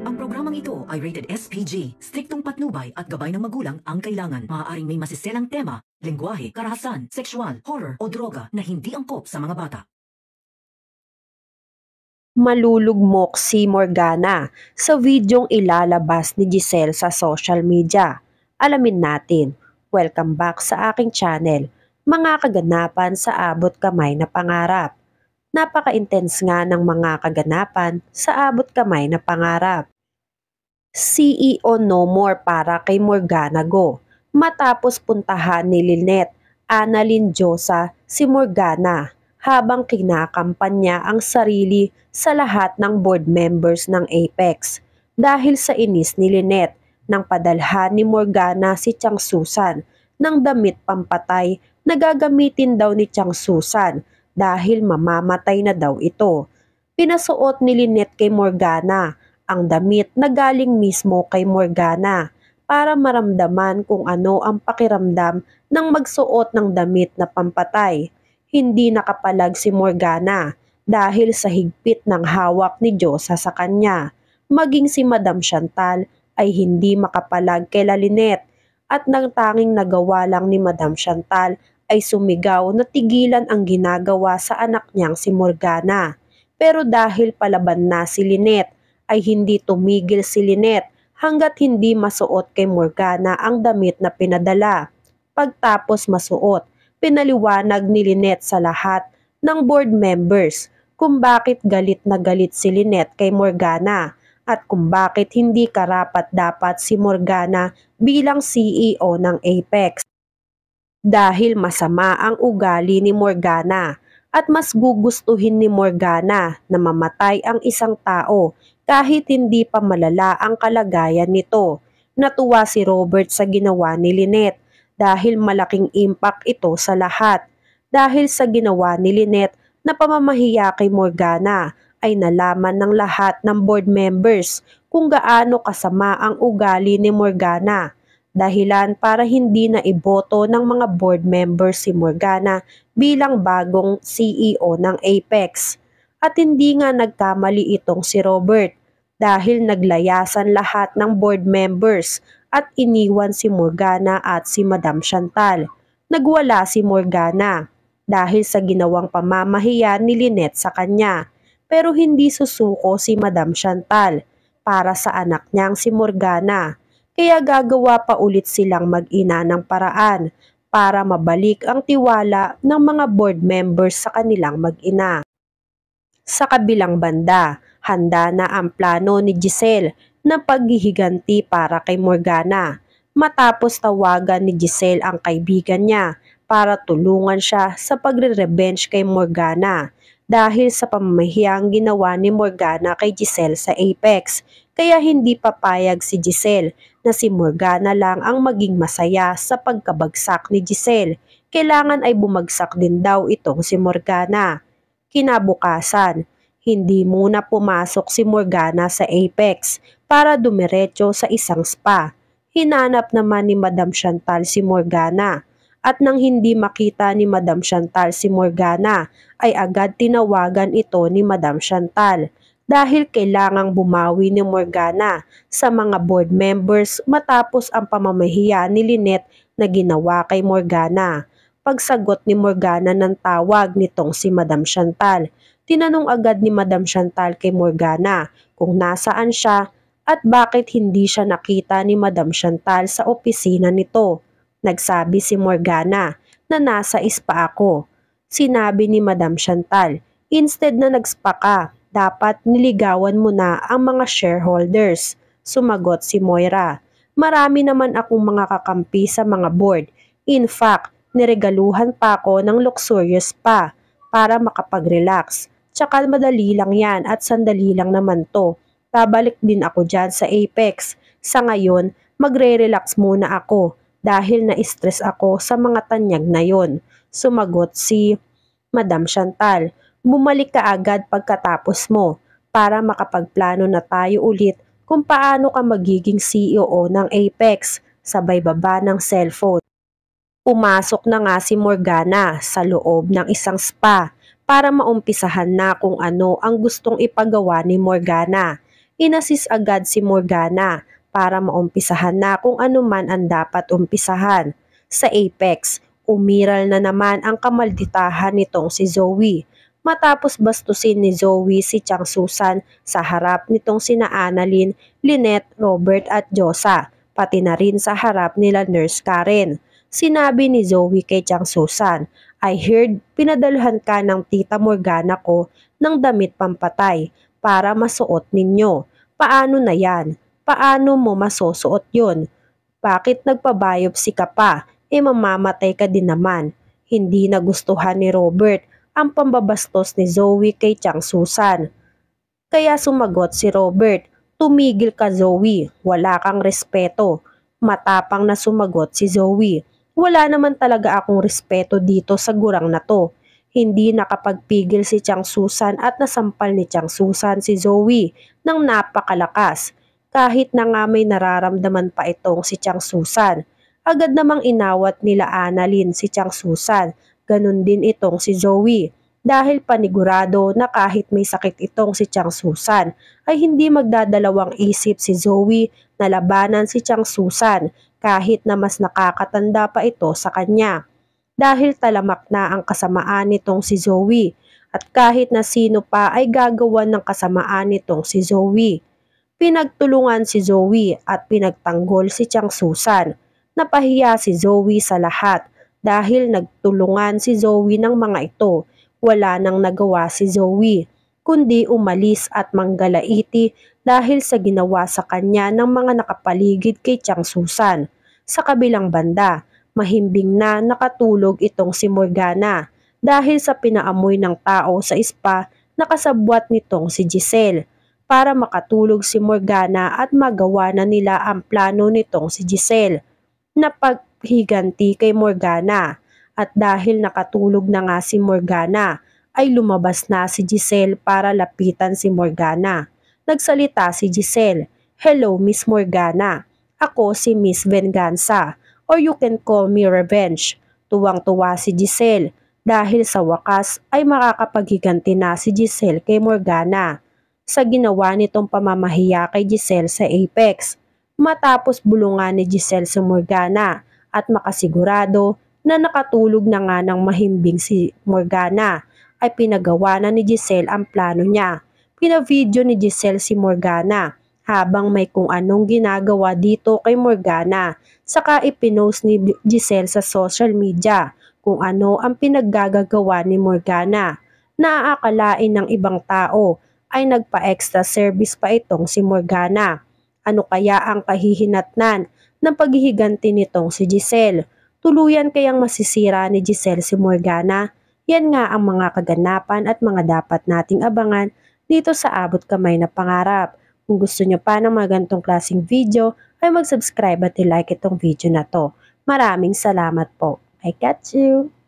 Ang programang ito ay rated SPG, striktong patnubay at gabay ng magulang ang kailangan. Maaaring may masiselang tema, lengguwahe, karahasan, sexual, horror o droga na hindi angkop sa mga bata malulugmok si Morgana sa videong ilalabas ni Giselle sa social media. Alamin natin. Welcome back sa aking channel, mga kaganapan sa abot kamay na pangarap napaka-intense nga ng mga kaganapan sa abot kamay na pangarap. CEO no more para kay Morgana Go matapos puntahan ni Lynette Annalyn Josa si Morgana habang kinakampanya ang sarili sa lahat ng board members ng Apex dahil sa inis ni Lynette nang padalhan ni Morgana si Chang Susan ng damit pampatay na gagamitin daw ni Chang Susan dahil mamamatay na daw ito. Pinasuot ni Lynette kay Morgana ang damit na galing mismo kay Morgana para maramdaman kung ano ang pakiramdam ng magsuot ng damit na pampatay. Hindi nakapalag si Morgana dahil sa higpit ng hawak ni Diyosa sa kanya. Maging si Madam Chantal ay hindi makapalag kay Lalinette at nang tanging nagawa lang ni Madam Chantal ay sumigaw na tigilan ang ginagawa sa anak niyang si Morgana. Pero dahil palaban na si Lynette, ay hindi tumigil si Lynette hanggat hindi masuot kay Morgana ang damit na pinadala. Pagtapos masuot, pinaliwanag ni Lynette sa lahat ng board members kung bakit galit na galit si Lynette kay Morgana at kung bakit hindi karapat dapat si Morgana bilang CEO ng Apex dahil masama ang ugali ni Morgana at mas gugustuhin ni Morgana na mamatay ang isang tao kahit hindi pa malala ang kalagayan nito. Natuwa si Robert sa ginawa ni Lynette dahil malaking impact ito sa lahat. Dahil sa ginawa ni Lynette na pamamahiya kay Morgana ay nalaman ng lahat ng board members kung gaano kasama ang ugali ni Morgana dahilan para hindi na iboto ng mga board members si Morgana bilang bagong CEO ng Apex. At hindi nga nagkamali itong si Robert dahil naglayasan lahat ng board members at iniwan si Morgana at si Madam Chantal. Nagwala si Morgana dahil sa ginawang pamamahiya ni Lynette sa kanya. Pero hindi susuko si Madam Chantal para sa anak niyang si Morgana kaya gagawa pa ulit silang mag-ina ng paraan para mabalik ang tiwala ng mga board members sa kanilang mag-ina. Sa kabilang banda, handa na ang plano ni Giselle na paghihiganti para kay Morgana matapos tawagan ni Giselle ang kaibigan niya para tulungan siya sa pagre-revenge kay Morgana dahil sa pamamahiyang ginawa ni Morgana kay Giselle sa Apex kaya hindi papayag si Giselle na si Morgana lang ang maging masaya sa pagkabagsak ni Giselle. Kailangan ay bumagsak din daw itong si Morgana. Kinabukasan, hindi muna pumasok si Morgana sa Apex para dumiretso sa isang spa. Hinanap naman ni Madam Chantal si Morgana at nang hindi makita ni Madam Chantal si Morgana ay agad tinawagan ito ni Madam Chantal dahil kailangang bumawi ni Morgana sa mga board members matapos ang pamamahiya ni Lynette na ginawa kay Morgana. Pagsagot ni Morgana ng tawag nitong si Madam Chantal, tinanong agad ni Madam Chantal kay Morgana kung nasaan siya at bakit hindi siya nakita ni Madam Chantal sa opisina nito. Nagsabi si Morgana na nasa ispa ako. Sinabi ni Madam Chantal, instead na nagspa ka, dapat niligawan mo na ang mga shareholders. Sumagot si Moira. Marami naman akong mga kakampi sa mga board. In fact, niregaluhan pa ako ng luxurious pa para makapag-relax. Tsaka madali lang yan at sandali lang naman to. Babalik din ako dyan sa Apex. Sa ngayon, magre-relax muna ako dahil na-stress ako sa mga tanyag na yon. Sumagot si Madam Chantal bumalik ka agad pagkatapos mo para makapagplano na tayo ulit kung paano ka magiging CEO ng Apex, sabay baba ng cellphone. Umasok na nga si Morgana sa loob ng isang spa para maumpisahan na kung ano ang gustong ipagawa ni Morgana. Inasis agad si Morgana para maumpisahan na kung ano man ang dapat umpisahan. Sa Apex, umiral na naman ang kamalditahan nitong si Zoe matapos bastusin ni Zoe si Chang Susan sa harap nitong sina Annalyn, Lynette, Robert at Josa, pati na rin sa harap nila Nurse Karen. Sinabi ni Zoe kay Chang Susan, I heard pinadaluhan ka ng tita Morgana ko ng damit pampatay para masuot ninyo. Paano na yan? Paano mo masusuot yun? Bakit nagpabiopsy ka pa? E eh, mamamatay ka din naman. Hindi nagustuhan ni Robert ang pambabastos ni Zoe kay Chang Susan. Kaya sumagot si Robert, tumigil ka Zoe, wala kang respeto. Matapang na sumagot si Zoe, wala naman talaga akong respeto dito sa gurang na to. Hindi nakapagpigil si Chang Susan at nasampal ni Chang Susan si Zoe ng napakalakas. Kahit na nga may nararamdaman pa itong si Chang Susan, agad namang inawat nila Annalyn si Chang Susan ganun din itong si Zoe dahil panigurado na kahit may sakit itong si Chang Susan ay hindi magdadalawang isip si Zoe na labanan si Chang Susan kahit na mas nakakatanda pa ito sa kanya. Dahil talamak na ang kasamaan nitong si Zoe at kahit na sino pa ay gagawan ng kasamaan nitong si Zoe. Pinagtulungan si Zoe at pinagtanggol si Chang Susan. Napahiya si Zoe sa lahat dahil nagtulungan si Zoe ng mga ito. Wala nang nagawa si Zoe, kundi umalis at manggalaiti dahil sa ginawa sa kanya ng mga nakapaligid kay Chang Susan. Sa kabilang banda, mahimbing na nakatulog itong si Morgana dahil sa pinaamoy ng tao sa spa nakasabwat nitong si Giselle para makatulog si Morgana at magawa na nila ang plano nitong si Giselle. Na pag higanti kay Morgana. At dahil nakatulog na nga si Morgana, ay lumabas na si Giselle para lapitan si Morgana. Nagsalita si Giselle, Hello Miss Morgana, ako si Miss Venganza or you can call me Revenge. Tuwang-tuwa si Giselle dahil sa wakas ay makakapaghiganti na si Giselle kay Morgana sa ginawa nitong pamamahiya kay Giselle sa Apex. Matapos bulungan ni Giselle si Morgana at makasigurado na nakatulog na nga ng mahimbing si Morgana ay pinagawa na ni Giselle ang plano niya. Pinavideo ni Giselle si Morgana habang may kung anong ginagawa dito kay Morgana. Saka ipinost ni Giselle sa social media kung ano ang pinaggagagawa ni Morgana. Naaakalain ng ibang tao ay nagpa-extra service pa itong si Morgana. Ano kaya ang kahihinatnan ng paghihiganti nitong si Giselle. Tuluyan kayang masisira ni Giselle si Morgana. Yan nga ang mga kaganapan at mga dapat nating abangan dito sa Abot Kamay na Pangarap. Kung gusto nyo pa ng mga gantong klaseng video, ay mag-subscribe at i-like itong video na to. Maraming salamat po. I catch you!